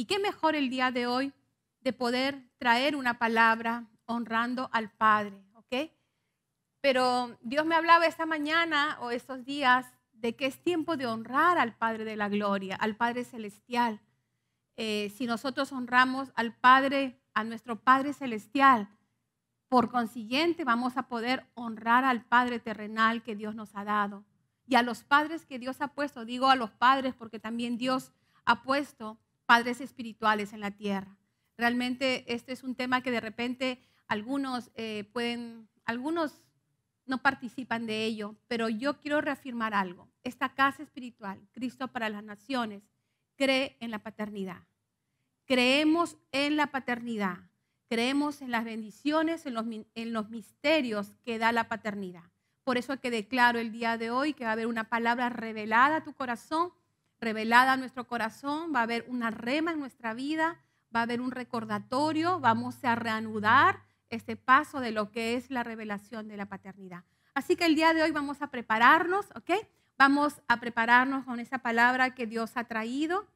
Y qué mejor el día de hoy de poder traer una palabra honrando al Padre, ¿ok? Pero Dios me hablaba esta mañana o estos días de que es tiempo de honrar al Padre de la Gloria, al Padre Celestial. Eh, si nosotros honramos al Padre, a nuestro Padre Celestial, por consiguiente vamos a poder honrar al Padre terrenal que Dios nos ha dado y a los padres que Dios ha puesto. Digo a los padres porque también Dios ha puesto padres espirituales en la tierra. Realmente este es un tema que de repente algunos eh, pueden, algunos no participan de ello, pero yo quiero reafirmar algo. Esta casa espiritual, Cristo para las Naciones, cree en la paternidad. Creemos en la paternidad. Creemos en las bendiciones, en los, en los misterios que da la paternidad. Por eso es que declaro el día de hoy que va a haber una palabra revelada a tu corazón revelada a nuestro corazón, va a haber una rema en nuestra vida, va a haber un recordatorio, vamos a reanudar este paso de lo que es la revelación de la paternidad. Así que el día de hoy vamos a prepararnos, ¿ok? Vamos a prepararnos con esa palabra que Dios ha traído.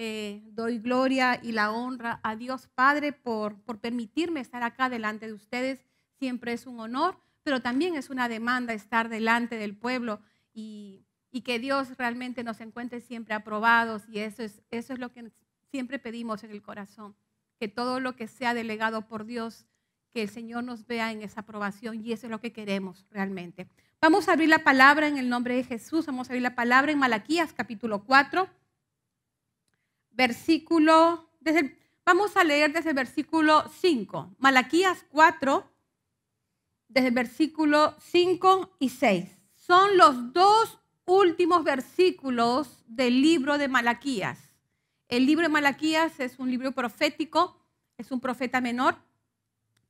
Eh, doy gloria y la honra a Dios Padre por, por permitirme estar acá delante de ustedes. Siempre es un honor, pero también es una demanda estar delante del pueblo y y que Dios realmente nos encuentre siempre aprobados y eso es, eso es lo que siempre pedimos en el corazón, que todo lo que sea delegado por Dios, que el Señor nos vea en esa aprobación y eso es lo que queremos realmente. Vamos a abrir la palabra en el nombre de Jesús, vamos a abrir la palabra en Malaquías capítulo 4, versículo, desde vamos a leer desde el versículo 5, Malaquías 4, desde el versículo 5 y 6. Son los dos últimos versículos del libro de Malaquías. El libro de Malaquías es un libro profético, es un profeta menor,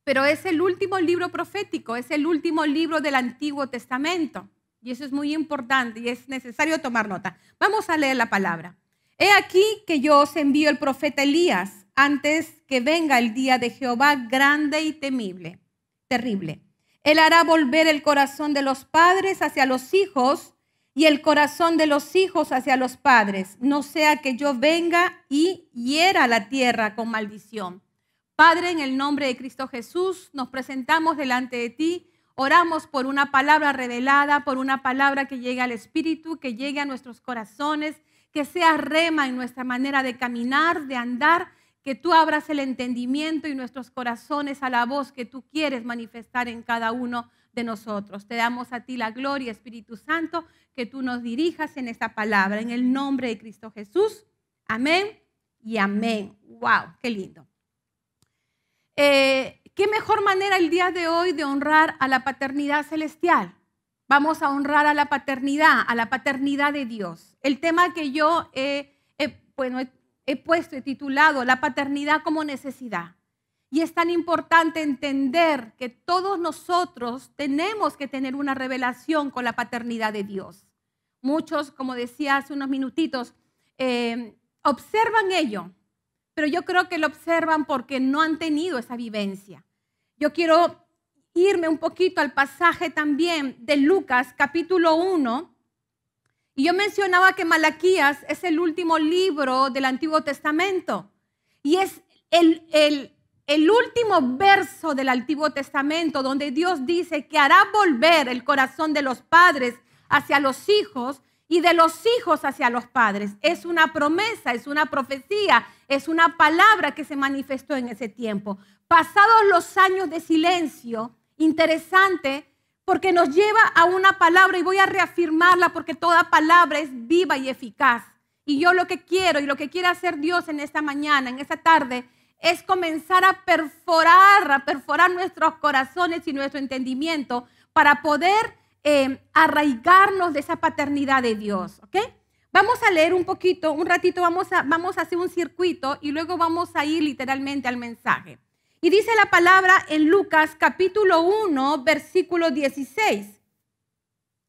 pero es el último libro profético, es el último libro del Antiguo Testamento. Y eso es muy importante y es necesario tomar nota. Vamos a leer la palabra. He aquí que yo os envío el profeta Elías antes que venga el día de Jehová grande y temible, terrible. Él hará volver el corazón de los padres hacia los hijos y el corazón de los hijos hacia los padres, no sea que yo venga y hiera la tierra con maldición. Padre, en el nombre de Cristo Jesús, nos presentamos delante de ti, oramos por una palabra revelada, por una palabra que llegue al Espíritu, que llegue a nuestros corazones, que sea rema en nuestra manera de caminar, de andar, que tú abras el entendimiento y nuestros corazones a la voz que tú quieres manifestar en cada uno nosotros. Te damos a ti la gloria, Espíritu Santo, que tú nos dirijas en esta palabra, en el nombre de Cristo Jesús. Amén y amén. ¡Wow! ¡Qué lindo! Eh, ¿Qué mejor manera el día de hoy de honrar a la paternidad celestial? Vamos a honrar a la paternidad, a la paternidad de Dios. El tema que yo bueno, he puesto, he titulado, la paternidad como necesidad. Y es tan importante entender que todos nosotros tenemos que tener una revelación con la paternidad de Dios. Muchos, como decía hace unos minutitos, eh, observan ello, pero yo creo que lo observan porque no han tenido esa vivencia. Yo quiero irme un poquito al pasaje también de Lucas capítulo 1. Y yo mencionaba que Malaquías es el último libro del Antiguo Testamento y es el, el el último verso del Antiguo Testamento, donde Dios dice que hará volver el corazón de los padres hacia los hijos y de los hijos hacia los padres. Es una promesa, es una profecía, es una palabra que se manifestó en ese tiempo. Pasados los años de silencio, interesante, porque nos lleva a una palabra y voy a reafirmarla porque toda palabra es viva y eficaz. Y yo lo que quiero y lo que quiere hacer Dios en esta mañana, en esta tarde, es comenzar a perforar, a perforar nuestros corazones y nuestro entendimiento para poder eh, arraigarnos de esa paternidad de Dios, ¿ok? Vamos a leer un poquito, un ratito, vamos a, vamos a hacer un circuito y luego vamos a ir literalmente al mensaje. Y dice la palabra en Lucas capítulo 1, versículo 16.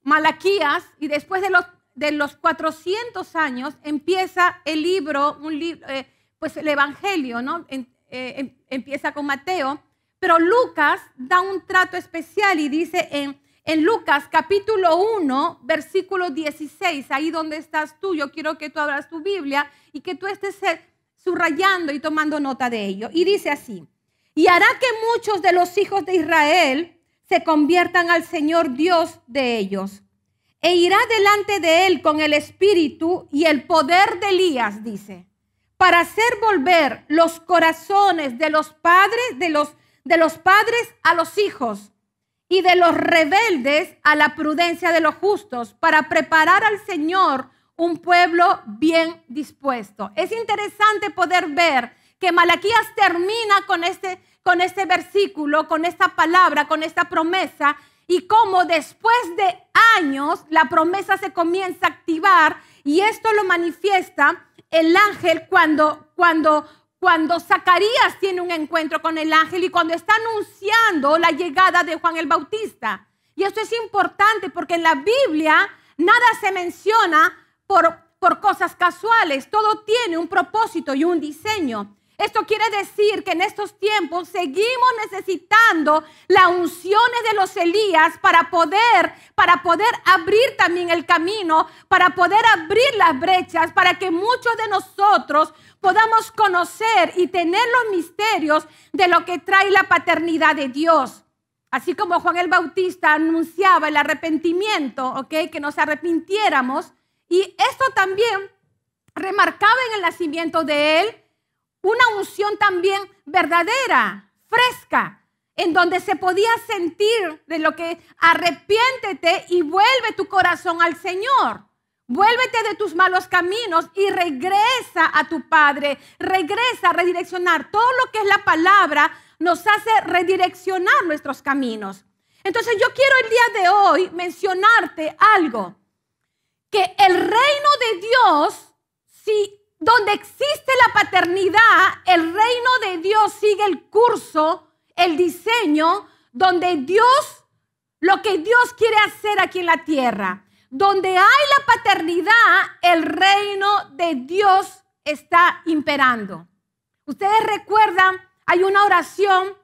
Malaquías, y después de los, de los 400 años, empieza el libro, un libro... Eh, pues el Evangelio, ¿no? Eh, em, empieza con Mateo, pero Lucas da un trato especial y dice en, en Lucas capítulo 1, versículo 16, ahí donde estás tú, yo quiero que tú abras tu Biblia y que tú estés eh, subrayando y tomando nota de ello. Y dice así, y hará que muchos de los hijos de Israel se conviertan al Señor Dios de ellos. E irá delante de él con el espíritu y el poder de Elías, dice, para hacer volver los corazones de los padres, de los, de los padres a los hijos y de los rebeldes a la prudencia de los justos, para preparar al Señor un pueblo bien dispuesto. Es interesante poder ver que Malaquías termina con este, con este versículo, con esta palabra, con esta promesa, y cómo después de años la promesa se comienza a activar, y esto lo manifiesta el ángel cuando, cuando, cuando Zacarías tiene un encuentro con el ángel y cuando está anunciando la llegada de Juan el Bautista. Y esto es importante porque en la Biblia nada se menciona por, por cosas casuales, todo tiene un propósito y un diseño. Esto quiere decir que en estos tiempos seguimos necesitando las unciones de los Elías para poder, para poder abrir también el camino, para poder abrir las brechas, para que muchos de nosotros podamos conocer y tener los misterios de lo que trae la paternidad de Dios. Así como Juan el Bautista anunciaba el arrepentimiento, ¿ok? Que nos arrepintiéramos. Y esto también remarcaba en el nacimiento de él, una unción también verdadera, fresca, en donde se podía sentir de lo que arrepiéntete y vuelve tu corazón al Señor. Vuélvete de tus malos caminos y regresa a tu Padre. Regresa a redireccionar. Todo lo que es la palabra nos hace redireccionar nuestros caminos. Entonces yo quiero el día de hoy mencionarte algo. Que el reino de Dios, si donde existe la paternidad, el reino de Dios sigue el curso, el diseño, donde Dios, lo que Dios quiere hacer aquí en la tierra. Donde hay la paternidad, el reino de Dios está imperando. Ustedes recuerdan, hay una oración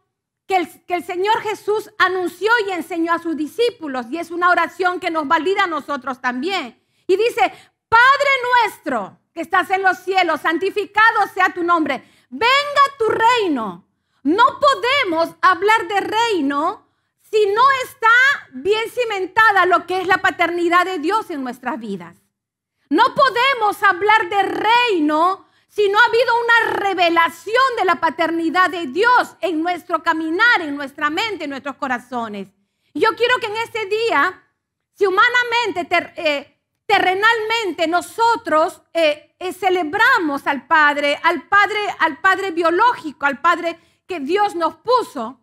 que el, Señor Jesús anunció y enseñó a sus discípulos, y es una oración que nos valida a nosotros también. Y dice, Padre nuestro, que estás en los cielos, santificado sea tu nombre, venga tu reino. No podemos hablar de reino si no está bien cimentada lo que es la paternidad de Dios en nuestras vidas. No podemos hablar de reino si no ha habido una revelación de la paternidad de Dios en nuestro caminar, en nuestra mente, en nuestros corazones. Yo quiero que en este día, si humanamente te, eh, terrenalmente nosotros eh, eh, celebramos al Padre, al Padre, al Padre biológico, al Padre que Dios nos puso.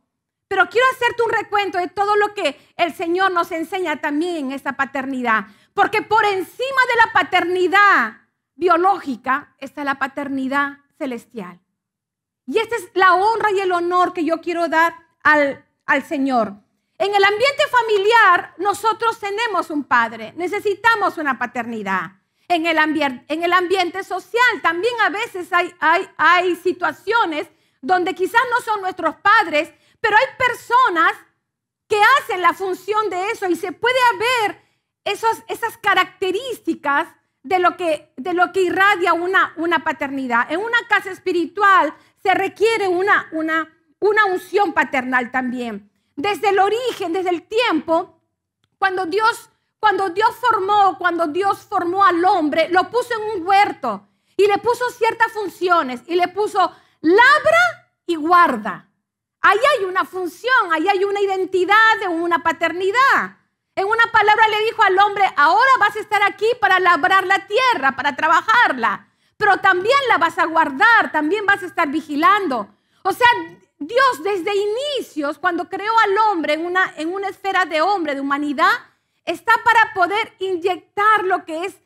Pero quiero hacerte un recuento de todo lo que el Señor nos enseña también en esta paternidad. Porque por encima de la paternidad biológica está la paternidad celestial. Y esta es la honra y el honor que yo quiero dar al, al Señor. En el ambiente familiar nosotros tenemos un padre, necesitamos una paternidad. En el, en el ambiente social también a veces hay, hay, hay situaciones donde quizás no son nuestros padres, pero hay personas que hacen la función de eso y se puede ver esas características de lo que, de lo que irradia una, una paternidad. En una casa espiritual se requiere una, una, una unción paternal también desde el origen, desde el tiempo, cuando Dios, cuando Dios formó, cuando Dios formó al hombre, lo puso en un huerto y le puso ciertas funciones y le puso labra y guarda. Ahí hay una función, ahí hay una identidad de una paternidad. En una palabra le dijo al hombre, ahora vas a estar aquí para labrar la tierra, para trabajarla, pero también la vas a guardar, también vas a estar vigilando. O sea, Dios desde inicios, cuando creó al hombre en una, en una esfera de hombre, de humanidad, está para poder inyectar lo que es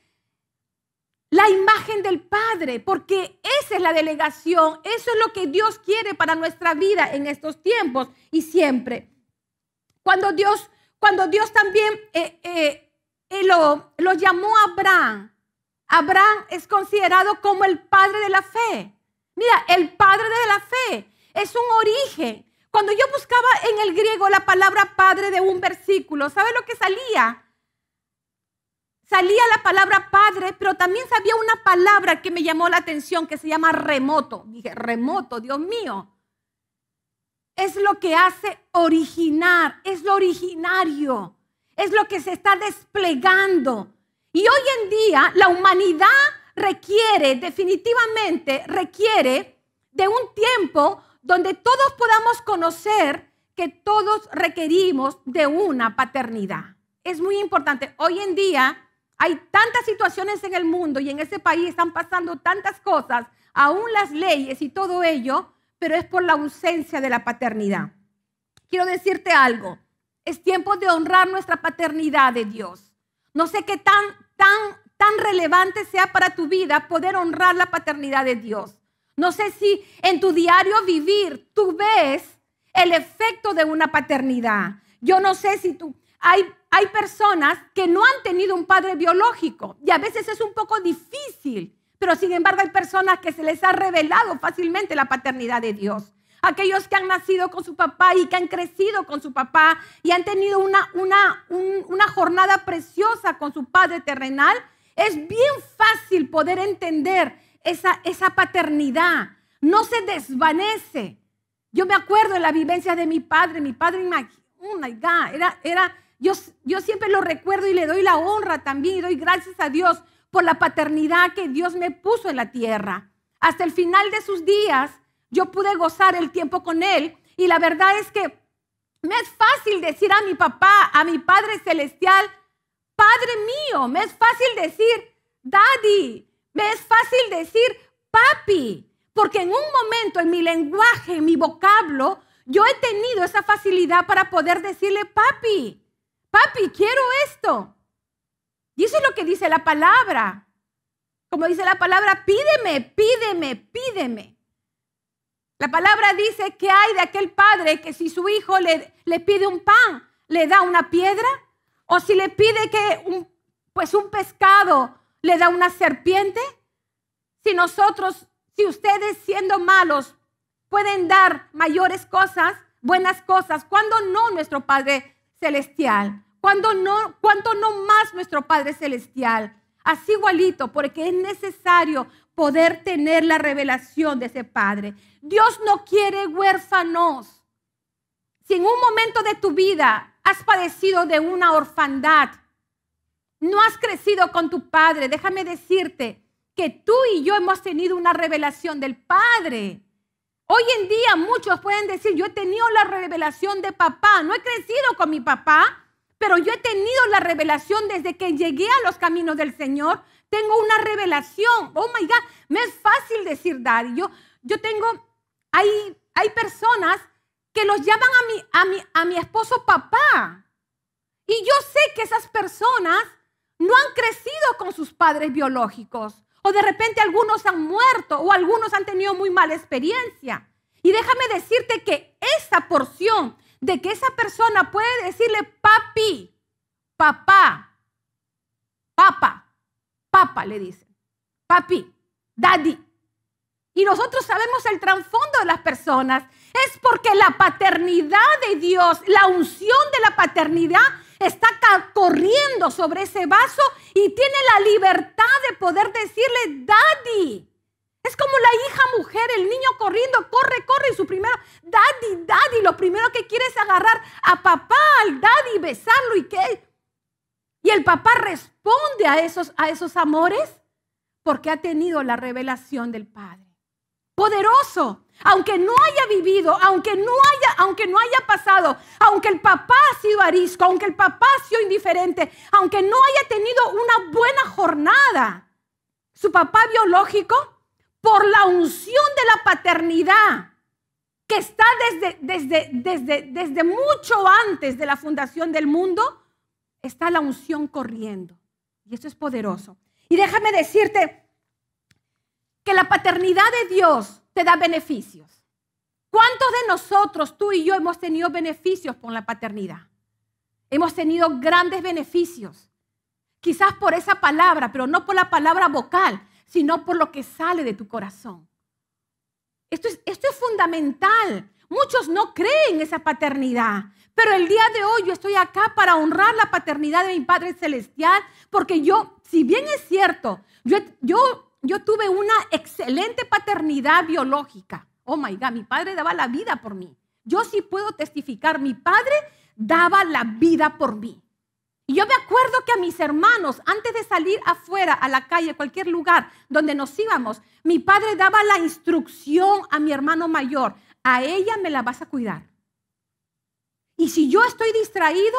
la imagen del Padre, porque esa es la delegación, eso es lo que Dios quiere para nuestra vida en estos tiempos y siempre. Cuando Dios, cuando Dios también eh, eh, eh, lo, llamó a Abraham, Abraham es considerado como el padre de la fe. Mira, el padre de la fe es un origen. Cuando yo buscaba en el griego la palabra padre de un versículo, ¿sabe lo que salía? Salía la palabra padre, pero también sabía una palabra que me llamó la atención que se llama remoto. Dije, remoto, Dios mío. Es lo que hace originar, es lo originario, es lo que se está desplegando. Y hoy en día la humanidad requiere, definitivamente, requiere de un tiempo donde todos podamos conocer que todos requerimos de una paternidad. Es muy importante. Hoy en día hay tantas situaciones en el mundo y en ese país están pasando tantas cosas, aún las leyes y todo ello, pero es por la ausencia de la paternidad. Quiero decirte algo, es tiempo de honrar nuestra paternidad de Dios. No sé qué tan, tan, tan relevante sea para tu vida poder honrar la paternidad de Dios. No sé si en tu diario vivir tú ves el efecto de una paternidad. Yo no sé si tú... Hay, hay personas que no han tenido un padre biológico y a veces es un poco difícil, pero sin embargo hay personas que se les ha revelado fácilmente la paternidad de Dios aquellos que han nacido con su papá y que han crecido con su papá y han tenido una, una, una, jornada preciosa con su padre terrenal, es bien fácil poder entender esa, paternidad, no se desvanece. Yo me acuerdo de la vivencia de mi padre, mi padre, oh my God, era, era, yo, yo siempre lo recuerdo y le doy la honra también y doy gracias a Dios por la paternidad que Dios me puso en la tierra. Hasta el final de sus días yo pude gozar el tiempo con él y la verdad es que me es fácil decir a mi papá, a mi Padre Celestial, Padre mío, me es fácil decir, Daddy, es fácil decir papi, porque en un momento en mi lenguaje, en mi vocablo, yo he tenido esa facilidad para poder decirle papi, papi, quiero esto. Y eso es lo que dice la palabra. Como dice la palabra, pídeme, pídeme, pídeme. La palabra dice que hay de aquel padre que si su hijo le, le pide un pan, le da una piedra, o si le pide que un, pues un pescado le da una serpiente? Si nosotros, si ustedes siendo malos pueden dar mayores cosas, buenas cosas, ¿cuándo no nuestro Padre Celestial? ¿Cuándo no, ¿Cuánto no más nuestro Padre Celestial? Así igualito, porque es necesario poder tener la revelación de ese Padre. Dios no quiere huérfanos. Si en un momento de tu vida has padecido de una orfandad, no has crecido con tu Padre. Déjame decirte que tú y yo hemos tenido una revelación del Padre. Hoy en día muchos pueden decir, yo he tenido la revelación de papá, no he crecido con mi papá, pero yo he tenido la revelación desde que llegué a los caminos del Señor. Tengo una revelación. Oh my God, me es fácil decir daddy. Yo, yo tengo, hay, hay personas que los llaman a mi, a, mi, a mi esposo papá. Y yo sé que esas personas no han crecido con sus padres biológicos. O de repente algunos han muerto o algunos han tenido muy mala experiencia. Y déjame decirte que esa porción de que esa persona puede decirle papi, papá, papa, papa le dicen, papi, daddy. Y nosotros sabemos el trasfondo de las personas. Es porque la paternidad de Dios, la unción de la paternidad está corriendo sobre ese vaso y tiene la libertad de poder decirle, daddy. Es como la hija mujer, el niño corriendo, corre, corre, y su primero, daddy, daddy, lo primero que quiere es agarrar a papá, al daddy, besarlo y qué. Y el papá responde a esos, a esos amores porque ha tenido la revelación del Padre poderoso. Aunque no haya vivido, aunque no haya, aunque no haya pasado, aunque el papá ha sido arisco, aunque el papá ha sido indiferente, aunque no haya tenido una buena jornada, su papá biológico, por la unción de la paternidad, que está desde, desde, desde, desde mucho antes de la fundación del mundo, está la unción corriendo. Y eso es poderoso. Y déjame decirte, que la paternidad de Dios te da beneficios. ¿Cuántos de nosotros, tú y yo, hemos tenido beneficios con la paternidad? Hemos tenido grandes beneficios. Quizás por esa palabra, pero no por la palabra vocal, sino por lo que sale de tu corazón. Esto es, esto es fundamental. Muchos no creen en esa paternidad, pero el día de hoy yo estoy acá para honrar la paternidad de mi Padre Celestial, porque yo, si bien es cierto, yo yo tuve una excelente paternidad biológica. Oh my God, mi padre daba la vida por mí. Yo sí puedo testificar, mi padre daba la vida por mí. Y yo me acuerdo que a mis hermanos, antes de salir afuera, a la calle, a cualquier lugar donde nos íbamos, mi padre daba la instrucción a mi hermano mayor, a ella me la vas a cuidar. Y si yo estoy distraído,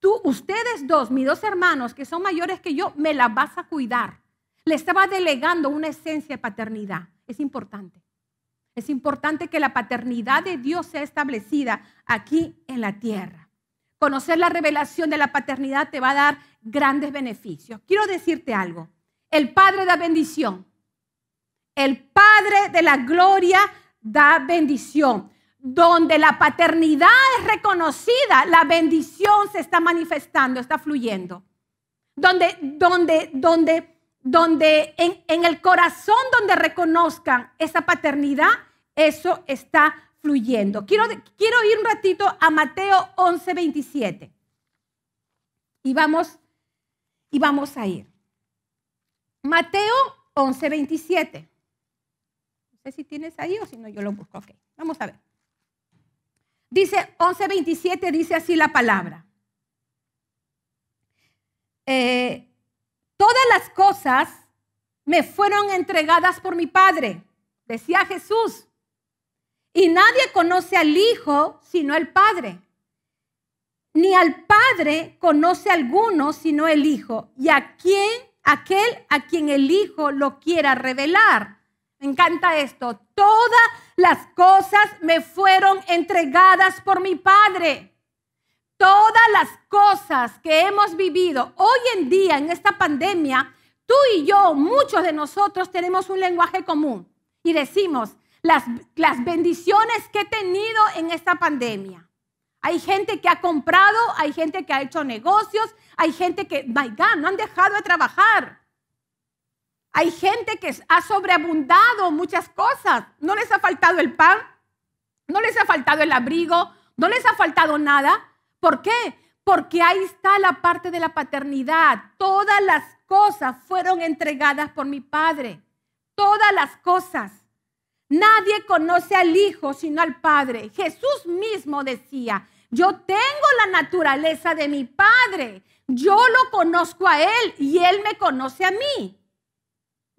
tú, ustedes dos, mis dos hermanos que son mayores que yo, me la vas a cuidar. Le estaba delegando una esencia de paternidad. Es importante. Es importante que la paternidad de Dios sea establecida aquí en la tierra. Conocer la revelación de la paternidad te va a dar grandes beneficios. Quiero decirte algo. El Padre da bendición. El Padre de la gloria da bendición. Donde la paternidad es reconocida, la bendición se está manifestando, está fluyendo. Donde, donde, donde donde en, el corazón donde reconozcan esa paternidad, eso está fluyendo. Quiero, quiero ir un ratito a Mateo 11, 27. Y vamos, y vamos a ir. Mateo 11, 27. No sé si tienes ahí o si no, yo lo busco. Ok, vamos a ver. Dice 11.27 dice así la palabra. Eh, Todas las cosas me fueron entregadas por mi Padre, decía Jesús. Y nadie conoce al Hijo sino el Padre. Ni al Padre conoce alguno sino el Hijo. Y a quien, aquel a quien el Hijo lo quiera revelar. Me encanta esto. Todas las cosas me fueron entregadas por mi Padre todas las cosas que hemos vivido hoy en día en esta pandemia, tú y yo, muchos de nosotros tenemos un lenguaje común y decimos las, las bendiciones que he tenido en esta pandemia. Hay gente que ha comprado, hay gente que ha hecho negocios, hay gente que, my God, no han dejado de trabajar. Hay gente que ha sobreabundado muchas cosas. No les ha faltado el pan, no les ha faltado el abrigo, no les ha faltado nada. ¿Por qué? Porque ahí está la parte de la paternidad. Todas las cosas fueron entregadas por mi Padre. Todas las cosas. Nadie conoce al Hijo sino al Padre. Jesús mismo decía, yo tengo la naturaleza de mi Padre. Yo lo conozco a Él y Él me conoce a mí.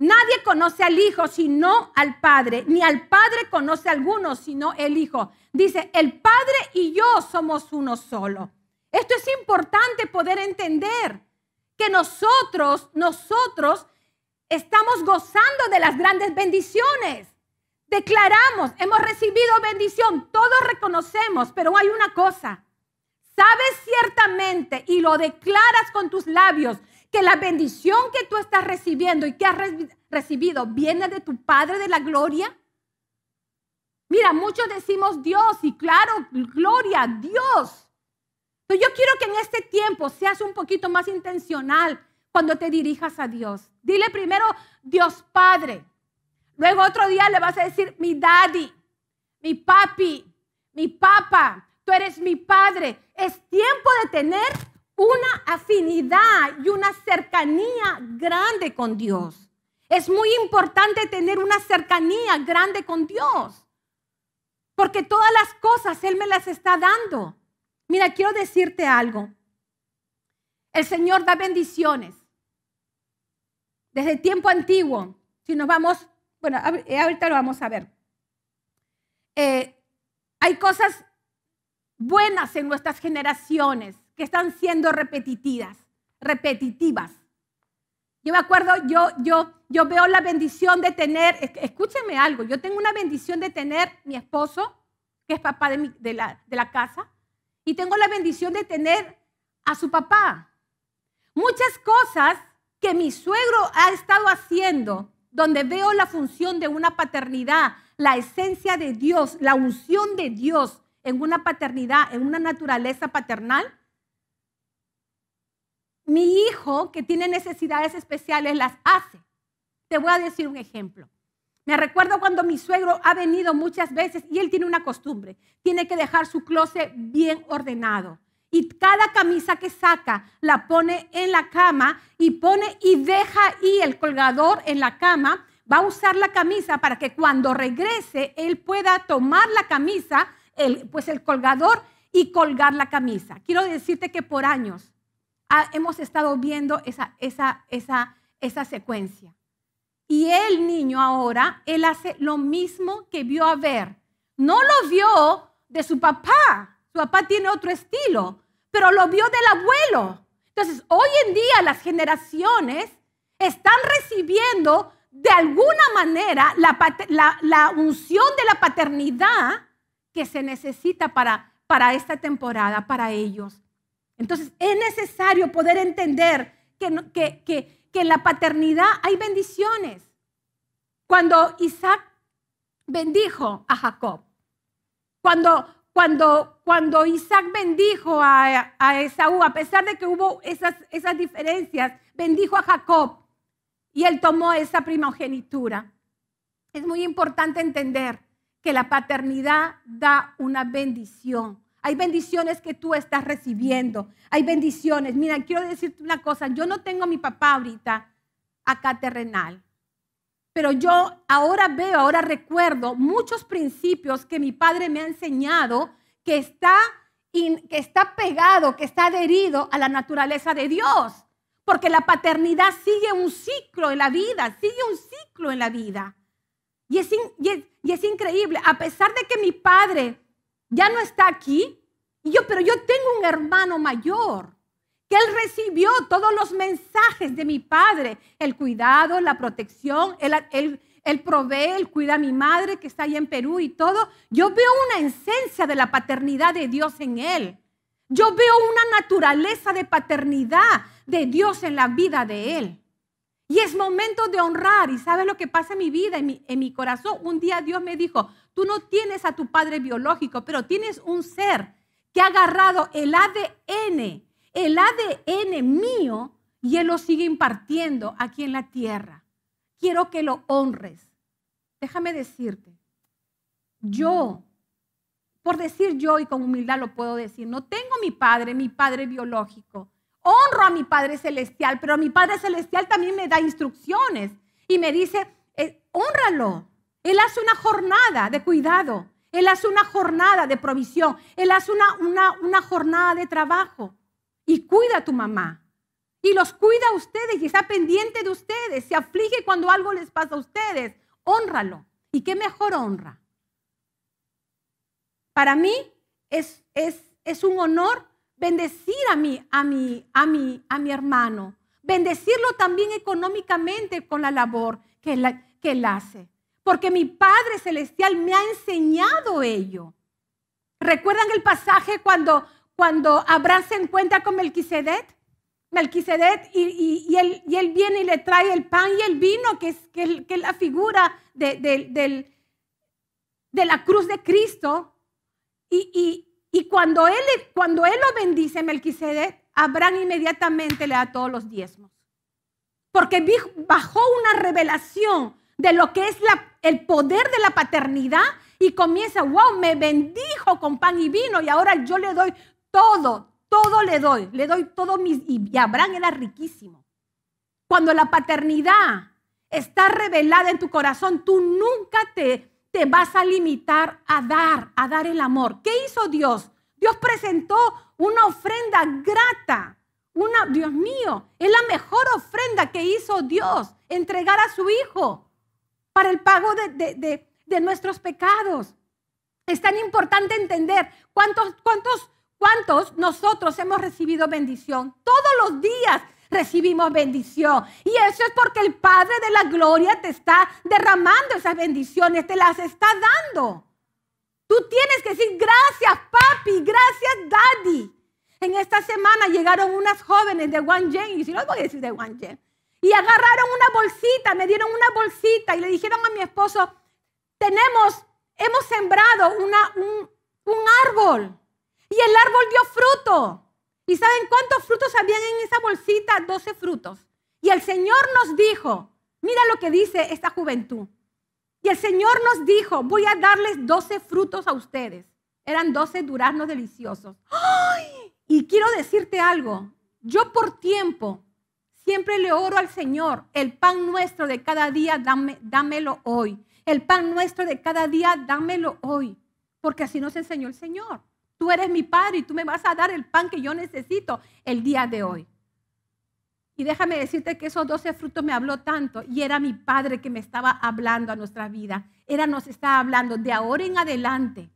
Nadie conoce al Hijo sino al Padre, ni al Padre conoce a alguno sino el Hijo. Dice, el Padre y yo somos uno solo. Esto es importante poder entender que nosotros, nosotros estamos gozando de las grandes bendiciones. Declaramos, hemos recibido bendición, todos reconocemos, pero hay una cosa. Sabes ciertamente y lo declaras con tus labios que la bendición que tú estás recibiendo y que has recibido viene de tu Padre de la Gloria? Mira, muchos decimos Dios y claro, gloria, Dios. Pero yo quiero que en este tiempo seas un poquito más intencional cuando te dirijas a Dios. Dile primero Dios Padre. Luego otro día le vas a decir mi daddy, mi papi, mi papa, tú eres mi padre. Es tiempo de tener una afinidad y una cercanía grande con Dios. Es muy importante tener una cercanía grande con Dios, porque todas las cosas Él me las está dando. Mira, quiero decirte algo. El Señor da bendiciones. Desde tiempo antiguo, si nos vamos, bueno, ahorita lo vamos a ver. Eh, hay cosas buenas en nuestras generaciones están siendo repetitivas, repetitivas. Yo me acuerdo, yo, yo, yo veo la bendición de tener, escúcheme algo, yo tengo una bendición de tener mi esposo, que es papá de, la, de la casa, y tengo la bendición de tener a su papá. Muchas cosas que mi suegro ha estado haciendo, donde veo la función de una paternidad, la esencia de Dios, la unción de Dios en una paternidad, en una naturaleza paternal, mi hijo que tiene necesidades especiales las hace. Te voy a decir un ejemplo. Me recuerdo cuando mi suegro ha venido muchas veces y él tiene una costumbre, tiene que dejar su closet bien ordenado. Y cada camisa que saca la pone en la cama y pone y deja ahí el colgador en la cama. Va a usar la camisa para que cuando regrese él pueda tomar la camisa, el, pues el colgador y colgar la camisa. Quiero decirte que por años hemos estado viendo esa, secuencia. Y el niño ahora, él hace lo mismo que vio a ver. No lo vio de su papá, su papá tiene otro estilo, pero lo vio del abuelo. Entonces, hoy en día las generaciones están recibiendo de alguna manera la, la unción de la paternidad que se necesita para, para esta temporada, para ellos. Entonces es necesario poder entender que, que, en la paternidad hay bendiciones. Cuando Isaac bendijo a Jacob, cuando, Isaac bendijo a, a, Esaú, a pesar de que hubo esas, esas diferencias, bendijo a Jacob y él tomó esa primogenitura. Es muy importante entender que la paternidad da una bendición hay bendiciones que tú estás recibiendo. Hay bendiciones. Mira, quiero decirte una cosa. Yo no tengo a mi papá ahorita acá terrenal. Pero yo ahora veo, ahora recuerdo muchos principios que mi padre me ha enseñado que está, que está pegado, que está adherido a la naturaleza de Dios. Porque la paternidad sigue un ciclo en la vida, sigue un ciclo en la vida. y, es, y es increíble, a pesar de que mi padre ya no está aquí. yo, pero yo tengo un hermano mayor que él recibió todos los mensajes de mi padre, el cuidado, la protección, él, provee, él cuida a mi madre que está ahí en Perú y todo. Yo veo una esencia de la paternidad de Dios en él. Yo veo una naturaleza de paternidad de Dios en la vida de él. Y es momento de honrar. ¿Y sabes lo que pasa en mi vida, en mi corazón? Un día Dios me dijo, Tú no tienes a tu padre biológico, pero tienes un ser que ha agarrado el ADN, el ADN mío, y Él lo sigue impartiendo aquí en la tierra. Quiero que lo honres. Déjame decirte, yo, por decir yo y con humildad lo puedo decir, no tengo mi padre, mi padre biológico. Honro a mi Padre Celestial, pero mi Padre Celestial también me da instrucciones y me dice, eh, honralo, él hace una jornada de cuidado. Él hace una jornada de provisión. Él hace una, jornada de trabajo. Y cuida a tu mamá. Y los cuida a ustedes y está pendiente de ustedes. Se aflige cuando algo les pasa a ustedes. Honralo. ¿Y qué mejor honra? Para mí es, es, un honor bendecir a mi, a, a, mi, a mi hermano. Bendecirlo también económicamente con la labor que, que él hace porque mi Padre Celestial me ha enseñado ello. ¿Recuerdan el pasaje cuando, cuando Abraham se encuentra con Melquisedec? Melquisedec y, él, y, él, viene y le trae el pan y el vino, que es, que la figura de, de, la cruz de Cristo. Y, cuando, él, cuando él lo bendice, Melquisedec, Abraham inmediatamente le da todos los diezmos. Porque bajó una revelación de lo que es la, el poder de la paternidad y comienza, wow, me bendijo con pan y vino y ahora yo le doy todo, todo le doy, le doy todo mi Y Abraham era riquísimo. Cuando la paternidad está revelada en tu corazón, tú nunca te, te vas a limitar a dar, a dar el amor. ¿Qué hizo Dios? Dios presentó una ofrenda grata. Una, Dios mío, es la mejor ofrenda que hizo Dios, entregar a su hijo para el pago de, nuestros pecados. Es tan importante entender cuántos, cuántos, cuántos nosotros hemos recibido bendición. Todos los días recibimos bendición. Y eso es porque el Padre de la Gloria te está derramando esas bendiciones, te las está dando. Tú tienes que decir gracias papi, gracias daddy. En esta semana llegaron unas jóvenes de One y si no voy a decir de One y agarraron una bolsita, me dieron una bolsita y le dijeron a mi esposo, tenemos, hemos sembrado un, árbol. Y el árbol dio fruto. ¿Y saben cuántos frutos habían en esa bolsita? 12 frutos. Y el Señor nos dijo, mira lo que dice esta juventud. Y el Señor nos dijo, voy a darles 12 frutos a ustedes. Eran 12 duraznos deliciosos. Y quiero decirte algo, yo por tiempo Siempre le oro al Señor, el pan nuestro de cada día, dámelo hoy. El pan nuestro de cada día, dámelo hoy. Porque así nos enseñó el Señor. Tú eres mi Padre y tú me vas a dar el pan que yo necesito el día de hoy. Y déjame decirte que esos doce frutos me habló tanto y era mi Padre que me estaba hablando a nuestra vida. Era nos estaba hablando de ahora en adelante.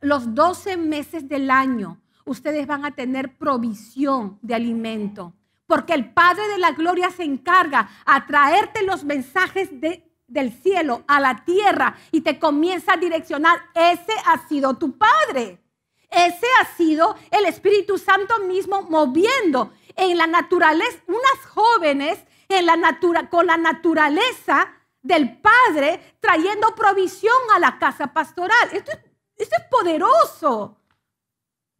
Los doce meses del año, ustedes van a tener provisión de alimento porque el Padre de la Gloria se encarga a traerte los mensajes de, del cielo a la tierra y te comienza a direccionar. Ese ha sido tu Padre. Ese ha sido el Espíritu Santo mismo moviendo en la naturaleza, unas jóvenes en la natura, con la naturaleza del Padre trayendo provisión a la casa pastoral. Esto, esto es poderoso.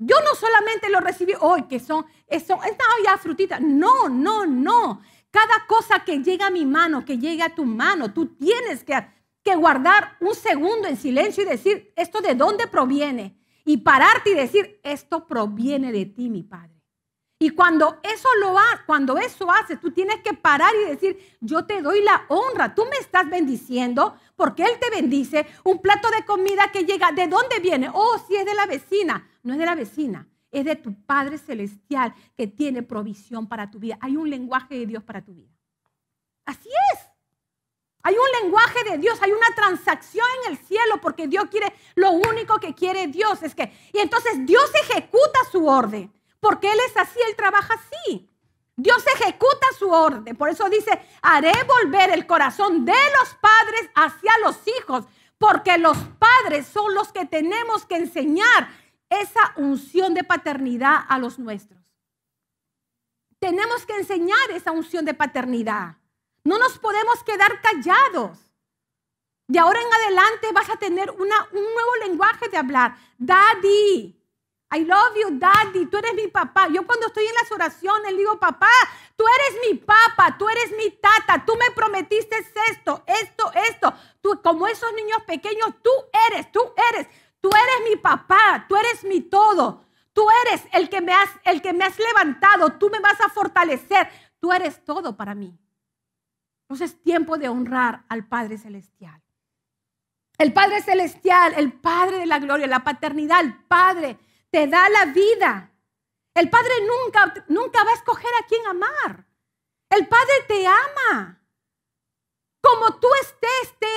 Yo no solamente lo recibí hoy, que son eso, esta ya frutita. No, no, no. Cada cosa que llega a mi mano, que llega a tu mano, tú tienes que, que guardar un segundo en silencio y decir, ¿esto de dónde proviene? Y pararte y decir, esto proviene de ti, mi Padre. Y cuando eso lo ha, cuando eso hace, tú tienes que parar y decir, yo te doy la honra, tú me estás bendiciendo porque él te bendice. Un plato de comida que llega, ¿de dónde viene? Oh, si es de la vecina, no es de la vecina es de tu Padre Celestial que tiene provisión para tu vida. Hay un lenguaje de Dios para tu vida. Así es. Hay un lenguaje de Dios, hay una transacción en el cielo porque Dios quiere, lo único que quiere Dios es que... Y entonces Dios ejecuta su orden, porque Él es así, Él trabaja así. Dios ejecuta su orden, por eso dice, haré volver el corazón de los padres hacia los hijos, porque los padres son los que tenemos que enseñar esa unción de paternidad a los nuestros. Tenemos que enseñar esa unción de paternidad. No nos podemos quedar callados. De ahora en adelante vas a tener una, un nuevo lenguaje de hablar. Daddy, I love you, daddy, tú eres mi papá. Yo cuando estoy en las oraciones digo, papá, tú eres mi papá, tú eres mi tata, tú me prometiste esto, esto, esto. Tú, como esos niños pequeños, tú eres, tú eres, Tú eres mi papá, tú eres mi todo. Tú eres el que me has, el que me has levantado, tú me vas a fortalecer, tú eres todo para mí. Entonces es tiempo de honrar al Padre Celestial. El Padre Celestial, el Padre de la gloria, la paternidad, el Padre te da la vida. El Padre nunca, nunca va a escoger a quién amar. El Padre te ama. Como tú estés, te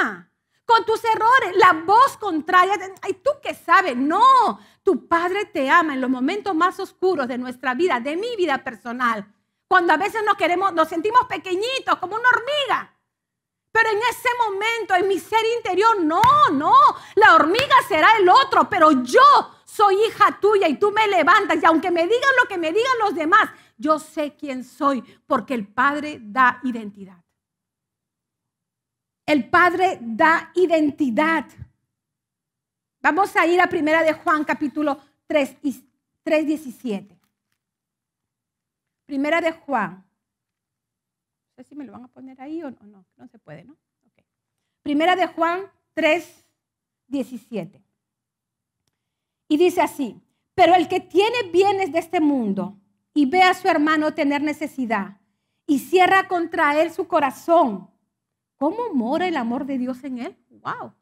ama con tus errores, la voz contraria, ay, tú que sabes, no, tu Padre te ama en los momentos más oscuros de nuestra vida, de mi vida personal, cuando a veces nos queremos, nos sentimos pequeñitos, como una hormiga. Pero en ese momento, en mi ser interior, no, no, la hormiga será el otro, pero yo soy hija tuya y tú me levantas y aunque me digan lo que me digan los demás, yo sé quién soy porque el Padre da identidad. El Padre da identidad. Vamos a ir a primera de Juan capítulo 3, 17. Primera de Juan. No sé si me lo van a poner ahí o no. No se puede, ¿no? Okay. Primera de Juan 3, 17. Y dice así, pero el que tiene bienes de este mundo y ve a su hermano tener necesidad y cierra contra él su corazón ¿Cómo mora el amor de Dios en él? ¡Wow!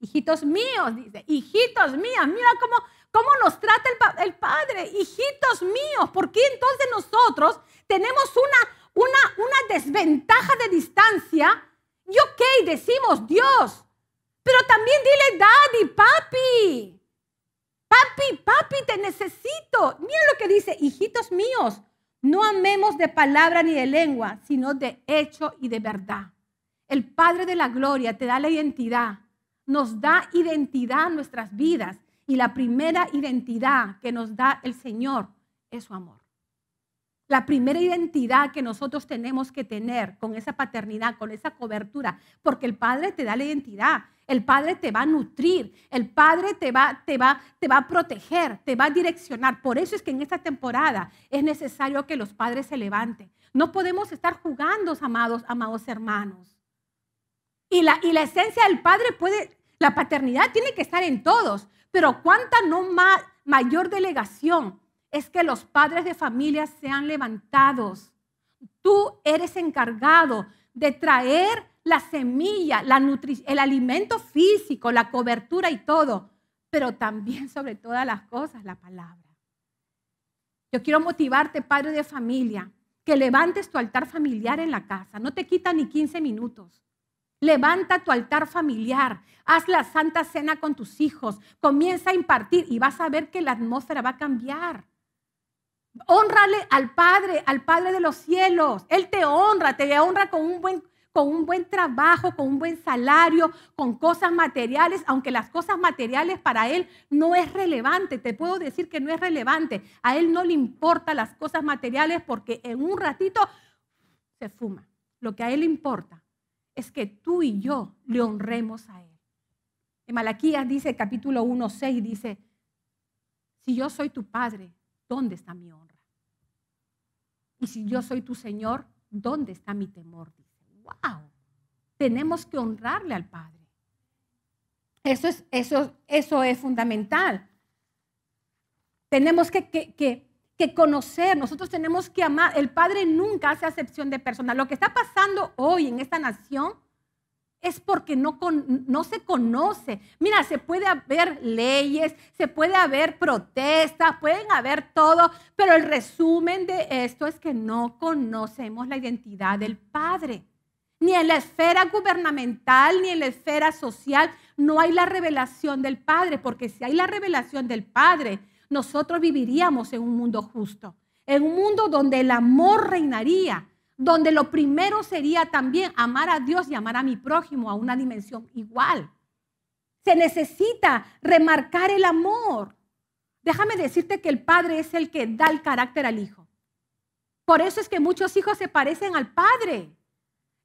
Hijitos míos, dice, hijitos míos, mira cómo, cómo nos trata el, Padre, hijitos míos, porque entonces nosotros tenemos una, una, una desventaja de distancia? Y ok, decimos Dios, pero también dile, daddy, papi, papi, papi, te necesito. Mira lo que dice, hijitos míos, no amemos de palabra ni de lengua, sino de hecho y de verdad. El Padre de la Gloria te da la identidad, nos da identidad a nuestras vidas y la primera identidad que nos da el Señor es su amor. La primera identidad que nosotros tenemos que tener con esa paternidad, con esa cobertura, porque el Padre te da la identidad, el Padre te va a nutrir, el Padre te va, te va, te va a proteger, te va a direccionar. Por eso es que en esta temporada es necesario que los padres se levanten. No podemos estar jugando, amados, amados hermanos. Y la, esencia del Padre puede, la paternidad tiene que estar en todos, pero cuánta no mayor delegación es que los padres de familia sean levantados. Tú eres encargado de traer la semilla, la nutri el alimento físico, la cobertura y todo, pero también sobre todas las cosas la palabra. Yo quiero motivarte, padre de familia, que levantes tu altar familiar en la casa. No te quita ni 15 minutos. Levanta tu altar familiar, haz la santa cena con tus hijos, comienza a impartir y vas a ver que la atmósfera va a cambiar. Honrale al Padre, al Padre de los cielos. Él te honra, te honra con un buen con un buen trabajo, con un buen salario, con cosas materiales, aunque las cosas materiales para él no es relevante, te puedo decir que no es relevante, a él no le importan las cosas materiales porque en un ratito se fuma. Lo que a él le importa es que tú y yo le honremos a Él. En Malaquías dice, capítulo 1, 6, dice, si yo soy tu Padre, ¿dónde está mi honra? Y si yo soy tu Señor, ¿dónde está mi temor? Dice, wow, tenemos que honrarle al Padre. Eso es, eso, eso es fundamental. Tenemos que, que, que que conocer, nosotros tenemos que amar. El Padre nunca hace acepción de personas. Lo que está pasando hoy en esta nación es porque no, no se conoce. Mira, se puede haber leyes, se puede haber protestas, pueden haber todo, pero el resumen de esto es que no conocemos la identidad del Padre. Ni en la esfera gubernamental, ni en la esfera social, no hay la revelación del Padre, porque si hay la revelación del Padre, nosotros viviríamos en un mundo justo, en un mundo donde el amor reinaría, donde lo primero sería también amar a Dios y amar a mi prójimo a una dimensión igual. Se necesita remarcar el amor. Déjame decirte que el padre es el que da el carácter al hijo. Por eso es que muchos hijos se parecen al padre.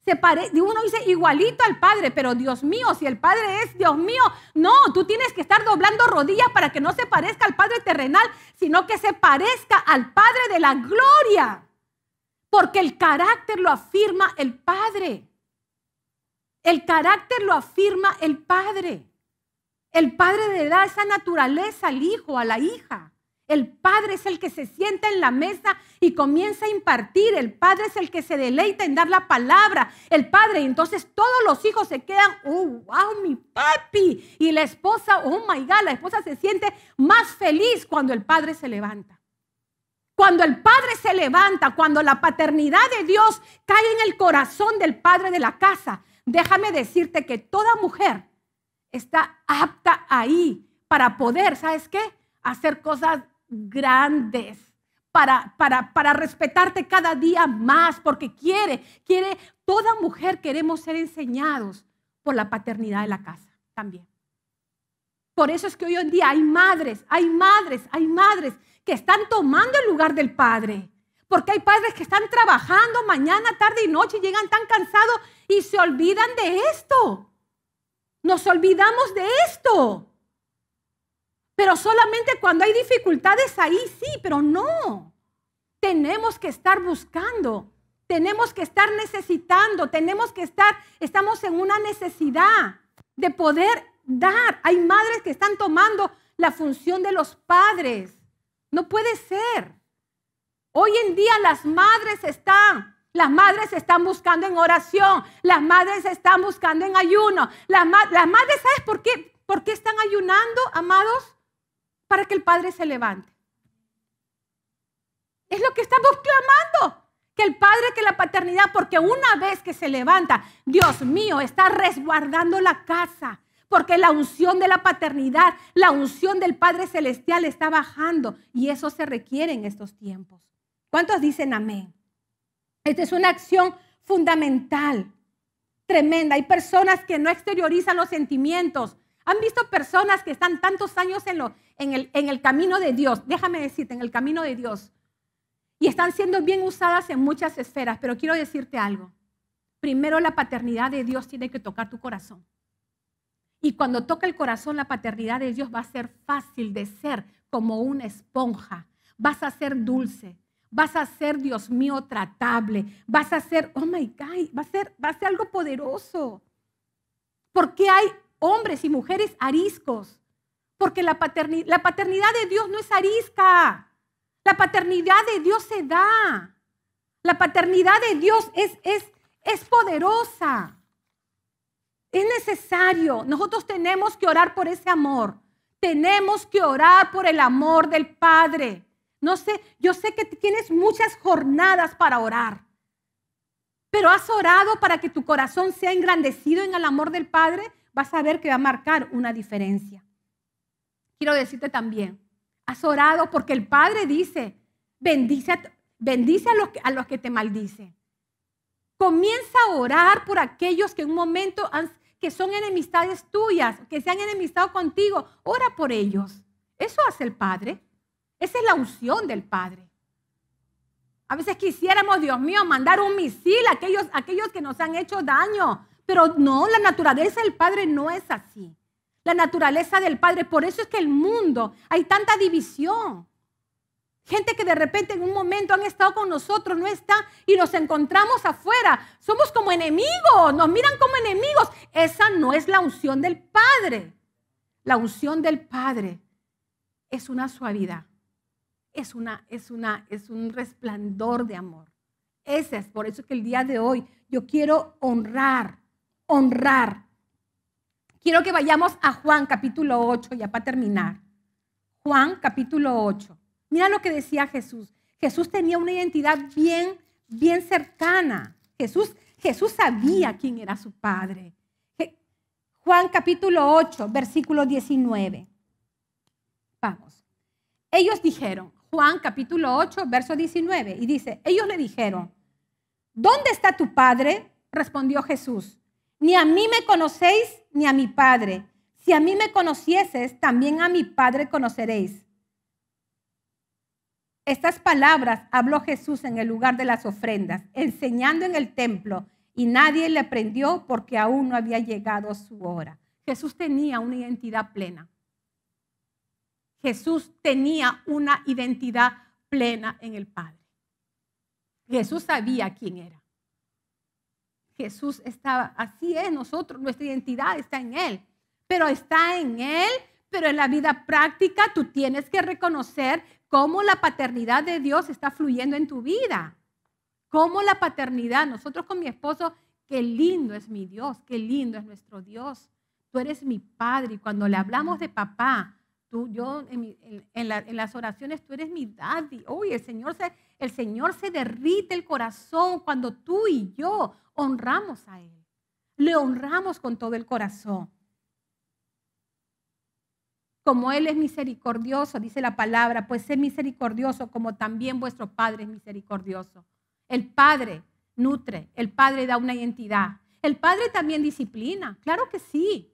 Se Uno dice igualito al Padre, pero Dios mío, si el Padre es Dios mío, no, tú tienes que estar doblando rodillas para que no se parezca al Padre terrenal, sino que se parezca al Padre de la gloria. Porque el carácter lo afirma el Padre. El carácter lo afirma el Padre. El Padre le da esa naturaleza al hijo, a la hija. El Padre es el que se sienta en la mesa y comienza a impartir. El Padre es el que se deleita en dar la palabra. El Padre, entonces todos los hijos se quedan, oh, wow, mi papi. Y la esposa, oh, my God, la esposa se siente más feliz cuando el Padre se levanta. Cuando el padre se levanta, cuando la paternidad de Dios cae en el corazón del padre de la casa, déjame decirte que toda mujer está apta ahí para poder, ¿sabes qué? Hacer cosas grandes. Para, para, para, respetarte cada día más, porque quiere, quiere, toda mujer queremos ser enseñados por la paternidad de la casa también. Por eso es que hoy en día hay madres, hay madres, hay madres que están tomando el lugar del padre, porque hay padres que están trabajando mañana, tarde y noche, y llegan tan cansados y se olvidan de esto. Nos olvidamos de esto. Pero solamente cuando hay dificultades ahí sí, pero no. Tenemos que estar buscando, tenemos que estar necesitando, tenemos que estar, estamos en una necesidad de poder dar. Hay madres que están tomando la función de los padres. No puede ser. Hoy en día las madres están las madres están buscando en oración, las madres están buscando en ayuno. Las, madres, ¿sabes por qué? ¿Por qué están ayunando, amados? que el Padre se levante. Es lo que estamos clamando. Que el Padre, que la paternidad, porque una vez que se levanta, Dios mío, está resguardando la casa. Porque la unción de la paternidad, la unción del Padre Celestial está bajando. Y eso se requiere en estos tiempos. ¿Cuántos dicen amén? Esta es una acción fundamental, tremenda. Hay personas que no exteriorizan los sentimientos, ¿Han visto personas que están tantos años en, lo, en, el, en el camino de Dios? Déjame decirte, en el camino de Dios. Y están siendo bien usadas en muchas esferas, pero quiero decirte algo. Primero la paternidad de Dios tiene que tocar tu corazón. Y cuando toca el corazón, la paternidad de Dios va a ser fácil de ser como una esponja. Vas a ser dulce, vas a ser, Dios mío, tratable, vas a ser, oh my God, va a ser, va a ser algo poderoso. Porque hay hombres y mujeres ariscos, porque la paternidad, de Dios no es arisca, la paternidad de Dios se da, la paternidad de Dios es, es, es poderosa. Es necesario. Nosotros tenemos que orar por ese amor. Tenemos que orar por el amor del Padre. No sé, yo sé que tienes muchas jornadas para orar. Pero has orado para que tu corazón sea engrandecido en el amor del Padre vas a ver que va a marcar una diferencia. Quiero decirte también, has orado porque el Padre dice, bendice a, bendice a los, a los que te maldicen. Comienza a orar por aquellos que en un momento que son enemistades tuyas, que se han enemistado contigo. Ora por ellos. Eso hace el Padre. Esa es la unción del Padre. A veces quisiéramos, Dios mío, mandar un misil a aquellos, a aquellos que nos han hecho daño, pero no, la naturaleza del Padre no es así. La naturaleza del Padre, por eso es que el mundo, hay tanta división. Gente que de repente en un momento han estado con nosotros, no está, y nos encontramos afuera. Somos como enemigos, nos miran como enemigos. Esa no es la unción del Padre. La unción del Padre es una suavidad, es, una, es, una, es un resplandor de amor. Ese es por eso que el día de hoy yo quiero honrar honrar. Quiero que vayamos a Juan capítulo 8, ya para terminar. Juan capítulo 8. Mira lo que decía Jesús. Jesús tenía una identidad bien, bien cercana. Jesús, Jesús sabía quién era su padre. Juan capítulo 8, versículo 19. Vamos. Ellos dijeron, Juan capítulo 8, verso 19, y dice, ellos le dijeron, ¿dónde está tu padre? Respondió Jesús, ni a mí me conocéis ni a mi Padre. Si a mí me conocieses, también a mi Padre conoceréis. Estas palabras habló Jesús en el lugar de las ofrendas, enseñando en el templo, y nadie le aprendió porque aún no había llegado su hora. Jesús tenía una identidad plena. Jesús tenía una identidad plena en el Padre. Jesús sabía quién era. Jesús estaba, así es, nosotros, nuestra identidad está en Él, pero está en Él, pero en la vida práctica tú tienes que reconocer cómo la paternidad de Dios está fluyendo en tu vida, cómo la paternidad, nosotros con mi esposo, qué lindo es mi Dios, qué lindo es nuestro Dios, tú eres mi Padre y cuando le hablamos de papá, Tú, yo en, las oraciones, tú eres mi daddy. Uy, el Señor, se, el Señor se derrite el corazón cuando tú y yo honramos a Él. Le honramos con todo el corazón. Como Él es misericordioso, dice la palabra, pues sé misericordioso como también vuestro Padre es misericordioso. El Padre nutre, el Padre da una identidad. El Padre también disciplina, claro que sí.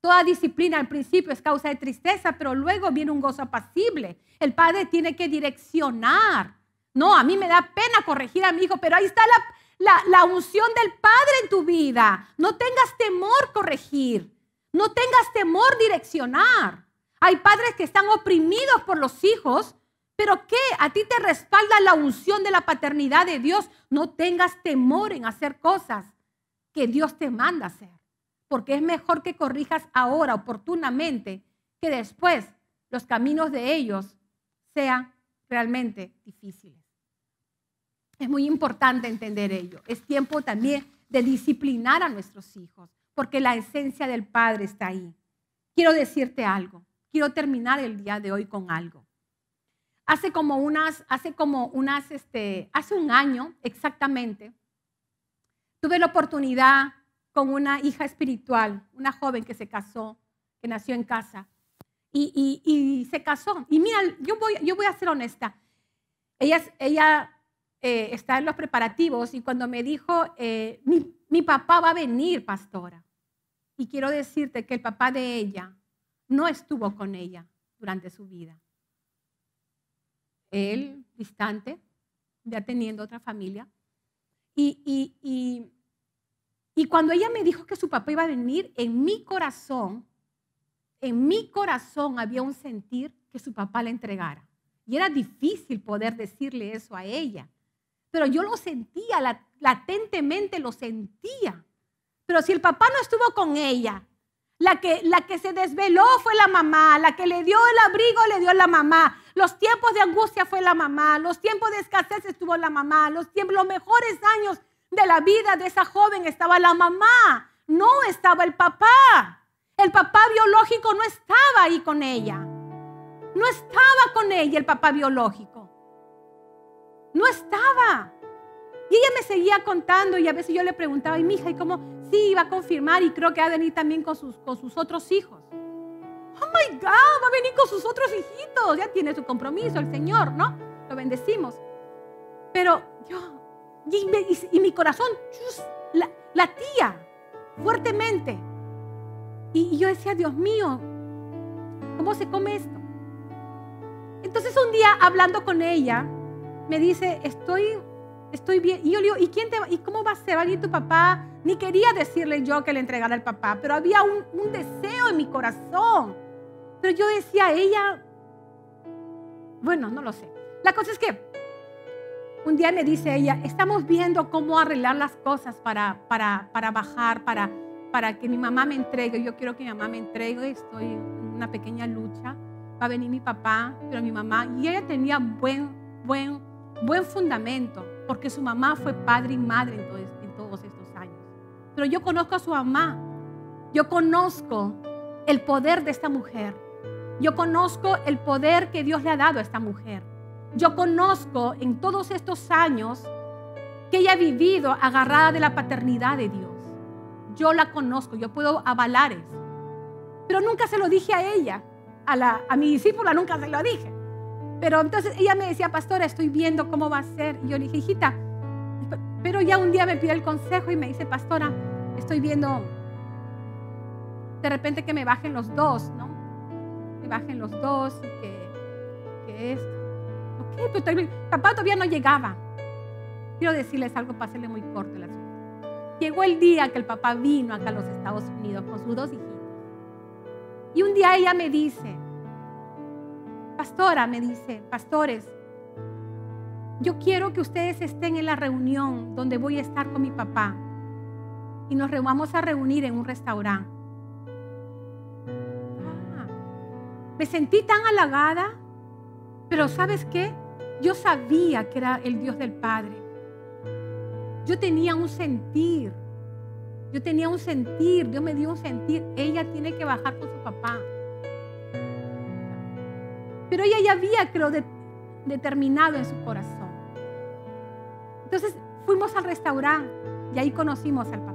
Toda disciplina al principio es causa de tristeza, pero luego viene un gozo apacible. El Padre tiene que direccionar. No, a mí me da pena corregir a mi hijo, pero ahí está la, la, unción del Padre en tu vida. No tengas temor corregir. No tengas temor direccionar. Hay padres que están oprimidos por los hijos, pero ¿qué? A ti te respalda la unción de la paternidad de Dios. No tengas temor en hacer cosas que Dios te manda hacer, porque es mejor que corrijas ahora oportunamente que después los caminos de ellos sean realmente difíciles. Es muy importante entender ello. Es tiempo también de disciplinar a nuestros hijos, porque la esencia del Padre está ahí. Quiero decirte algo. Quiero terminar el día de hoy con algo. Hace como unas, hace como unas, este, hace un año exactamente, tuve la oportunidad con una hija espiritual, una joven que se casó, que nació en casa, y, se casó. Y mira, yo voy, yo voy a ser honesta. Ella, ella eh, está en los preparativos y cuando me dijo, eh, mi, papá va a venir, pastora. Y quiero decirte que el papá de ella no estuvo con ella durante su vida. Él, distante, ya teniendo otra familia. Y, y, y, y, cuando ella me dijo que su papá iba a venir, en mi corazón, en mi corazón había un sentir que su papá le entregara. Y era difícil poder decirle eso a ella pero yo lo sentía, latentemente lo sentía. Pero si el papá no estuvo con ella, la que, la que se desveló fue la mamá, la que le dio el abrigo le dio la mamá, los tiempos de angustia fue la mamá, los tiempos de escasez estuvo la mamá, los, tiempos, los mejores años de la vida de esa joven estaba la mamá, no estaba el papá. El papá biológico no estaba ahí con ella. No estaba con ella el papá biológico. No estaba. Y ella me seguía contando y a veces yo le preguntaba, y mi hija, ¿y cómo? Sí, iba a confirmar y creo que va a venir también con sus, con sus otros hijos. Oh my God, va a venir con sus otros hijitos. Ya tiene su compromiso el Señor, ¿no? Lo bendecimos. Pero yo, y, mi corazón la, latía fuertemente. Y, y yo decía, Dios mío, ¿cómo se come esto? Entonces un día hablando con ella, me dice, estoy, estoy bien. Y yo le digo, ¿y, quién te, ¿y cómo va a ser alguien tu papá? Ni quería decirle yo que le entregara al papá, pero había un, deseo en mi corazón. Pero yo decía, a ella, bueno, no lo sé. La cosa es que un día me dice ella, estamos viendo cómo arreglar las cosas para, para, para bajar, para, para que mi mamá me entregue. Yo quiero que mi mamá me entregue, estoy en una pequeña lucha. Va a venir mi papá, pero mi mamá, y ella tenía buen, buen buen fundamento, porque su mamá fue padre y madre en, en todos estos años. Pero yo conozco a su mamá, yo conozco el poder de esta mujer, yo conozco el poder que Dios le ha dado a esta mujer. Yo conozco en todos estos años que ella ha vivido agarrada de la paternidad de Dios. Yo la conozco, yo puedo avalar eso. Pero nunca se lo dije a ella, a, la, a mi discípula nunca se lo dije. Pero entonces ella me decía, pastora, estoy viendo cómo va a ser. Y yo le dije, hijita, pero ya un día me pidió el consejo y me dice, pastora, estoy viendo de repente que me bajen los dos, ¿no? Me bajen los dos y que, que esto. Ok, pero pues papá todavía no llegaba. Quiero decirles algo para hacerle muy corto la Llegó el día que el papá vino acá a los Estados Unidos con sus dos hijitos. Y un día ella me dice, Pastora, me dice, pastores, yo quiero que ustedes estén en la reunión donde voy a estar con mi papá. Y nos vamos a reunir en un restaurante. Ah, me sentí tan halagada, pero ¿sabes qué? Yo sabía que era el Dios del Padre. Yo tenía un sentir. Yo tenía un sentir. Dios me dio un sentir. Ella tiene que bajar con su papá. Pero ella ya había, creo, determinado en su corazón. Entonces fuimos al restaurante y ahí conocimos al papá.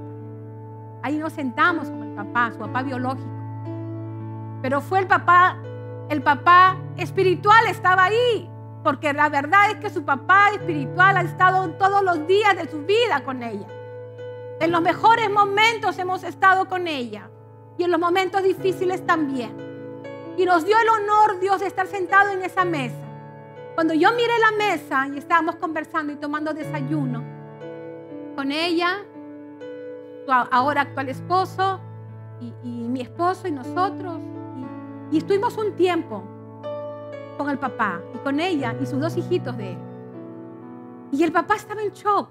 Ahí nos sentamos con el papá, su papá biológico. Pero fue el papá, el papá espiritual estaba ahí. Porque la verdad es que su papá espiritual ha estado todos los días de su vida con ella. En los mejores momentos hemos estado con ella. Y en los momentos difíciles también y nos dio el honor Dios de estar sentado en esa mesa. Cuando yo miré la mesa y estábamos conversando y tomando desayuno con ella, su ahora actual esposo y, mi esposo y nosotros, y, y estuvimos un tiempo con el papá y con ella y sus dos hijitos de él. Y el papá estaba en shock.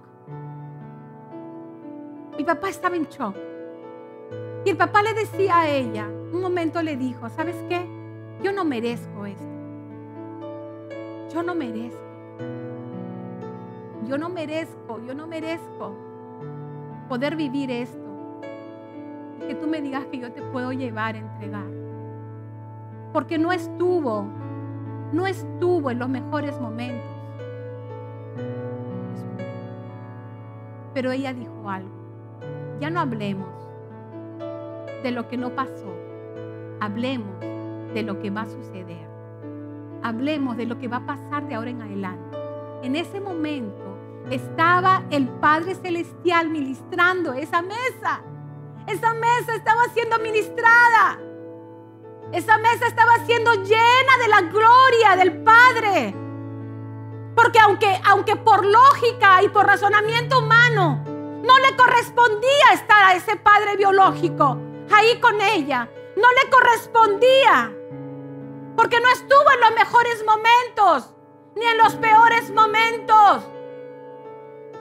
Mi papá estaba en shock. Y el papá le decía a ella, un momento le dijo, ¿sabes qué? Yo no merezco esto. Yo no merezco. Yo no merezco, yo no merezco poder vivir esto. Que tú me digas que yo te puedo llevar a entregar. Porque no estuvo, no estuvo en los mejores momentos. Pero ella dijo algo. Ya no hablemos de lo que no pasó. Hablemos de lo que va a suceder. Hablemos de lo que va a pasar de ahora en adelante. En ese momento estaba el Padre Celestial ministrando esa mesa. Esa mesa estaba siendo ministrada. Esa mesa estaba siendo llena de la gloria del Padre. Porque aunque, aunque por lógica y por razonamiento humano no le correspondía estar a ese padre biológico ahí con ella, no le correspondía. Porque no estuvo en los mejores momentos, ni en los peores momentos.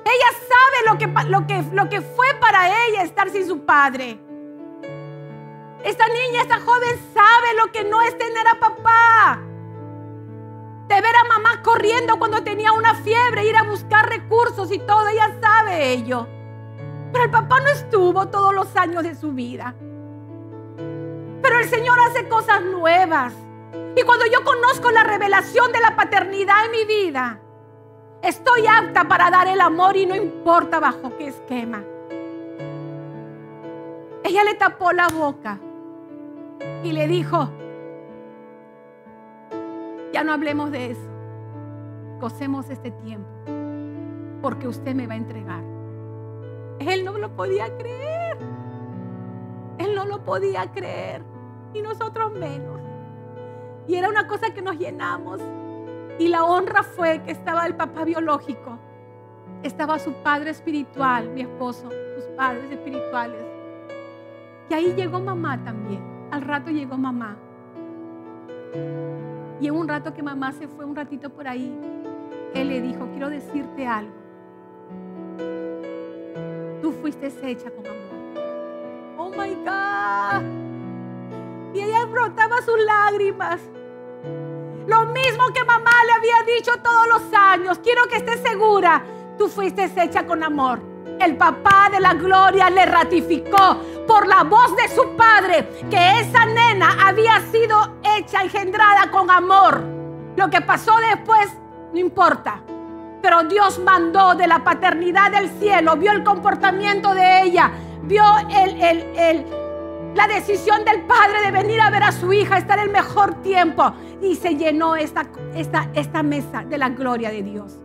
Ella sabe lo que, lo que, lo que fue para ella estar sin su padre. Esta niña, esta joven sabe lo que no es tener a papá. De ver a mamá corriendo cuando tenía una fiebre, ir a buscar recursos y todo, ella sabe ello. Pero el papá no estuvo todos los años de su vida. Pero el Señor hace cosas nuevas. Y cuando yo conozco la revelación de la paternidad en mi vida, estoy apta para dar el amor y no importa bajo qué esquema. Ella le tapó la boca y le dijo, ya no hablemos de eso, gocemos este tiempo, porque usted me va a entregar. Él no lo podía creer, él no lo podía creer, y nosotros menos. Y era una cosa que nos llenamos. Y la honra fue que estaba el papá biológico, estaba su padre espiritual, mi esposo, sus padres espirituales. Y ahí llegó mamá también. Al rato llegó mamá. Y en un rato que mamá se fue un ratito por ahí, él le dijo, quiero decirte algo. Tú fuiste hecha con amor. Oh my God. Y ella brotaba sus lágrimas. Lo mismo que mamá le había dicho todos los años. Quiero que estés segura. Tú fuiste hecha con amor. El papá de la gloria le ratificó por la voz de su padre que esa nena había sido hecha, engendrada con amor. Lo que pasó después no importa. Pero Dios mandó de la paternidad del cielo, vio el comportamiento de ella, vio el, el, el la decisión del padre de venir a ver a su hija está en el mejor tiempo. Y se llenó esta, esta mesa de la gloria de Dios.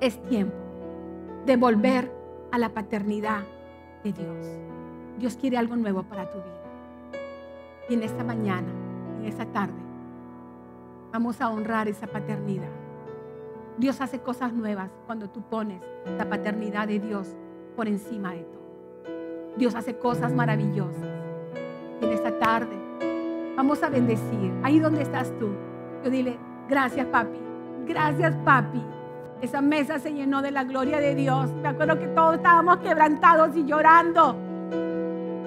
Es tiempo de volver a la paternidad de Dios. Dios quiere algo nuevo para tu vida. Y en esta mañana, en esta tarde, vamos a honrar esa paternidad. Dios hace cosas nuevas cuando tú pones la paternidad de Dios por encima de todo. Dios hace cosas maravillosas. en esta tarde vamos a bendecir. Ahí donde estás tú. Yo dile, gracias papi. Gracias papi. Esa mesa se llenó de la gloria de Dios. Me acuerdo que todos estábamos quebrantados y llorando.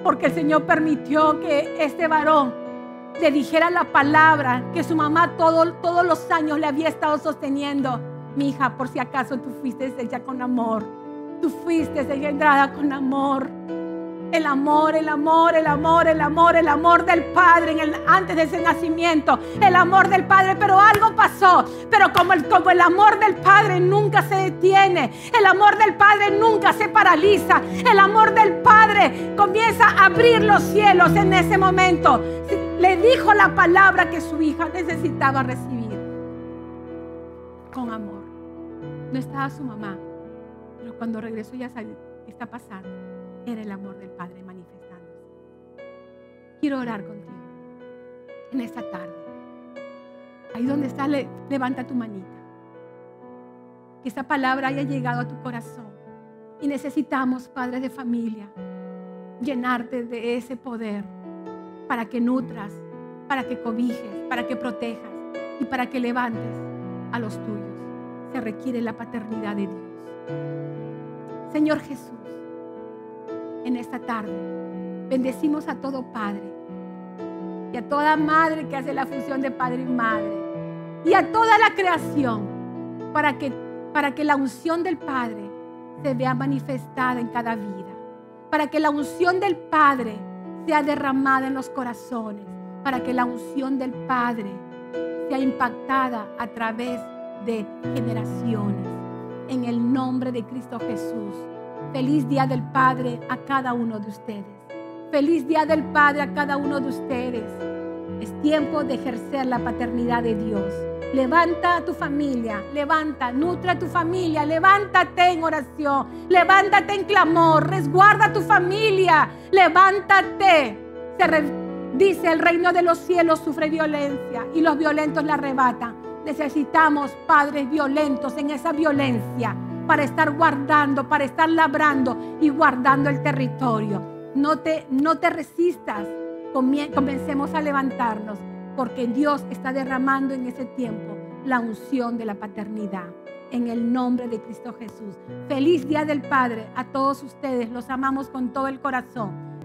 Porque el Señor permitió que este varón le dijera la palabra que su mamá todos los años le había estado sosteniendo. Mi hija, por si acaso tú fuiste ella con amor. Tú fuiste ella entrada con amor. El amor, el amor, el amor, el amor, el amor del Padre en el, antes de ese nacimiento. El amor del Padre. Pero algo pasó. Pero como el, como el amor del Padre nunca se detiene. El amor del Padre nunca se paraliza. El amor del Padre comienza a abrir los cielos en ese momento. Le dijo la palabra que su hija necesitaba recibir. Con amor. No estaba su mamá. Pero cuando regresó ya está pasando era el amor del Padre manifestándose. Quiero orar contigo en esta tarde. Ahí donde está levanta tu manita. Que esa palabra haya llegado a tu corazón. Y necesitamos, padres de familia, llenarte de ese poder para que nutras, para que cobijes, para que protejas y para que levantes a los tuyos. Se requiere la paternidad de Dios. Señor Jesús, en esta tarde. Bendecimos a todo padre y a toda madre que hace la función de padre y madre y a toda la creación para que, para que la unción del Padre se vea manifestada en cada vida, para que la unción del Padre sea derramada en los corazones, para que la unción del Padre sea impactada a través de generaciones. En el nombre de Cristo Jesús. Feliz Día del Padre a cada uno de ustedes. Feliz Día del Padre a cada uno de ustedes. Es tiempo de ejercer la paternidad de Dios. Levanta a tu familia, levanta, nutre a tu familia, levántate en oración, levántate en clamor, resguarda a tu familia, levántate. Se dice, el reino de los cielos sufre violencia y los violentos la arrebatan. Necesitamos padres violentos en esa violencia para estar guardando, para estar labrando y guardando el territorio. No te, no te resistas, comencemos a levantarnos, porque Dios está derramando en ese tiempo la unción de la paternidad. En el nombre de Cristo Jesús. Feliz Día del Padre a todos ustedes. Los amamos con todo el corazón.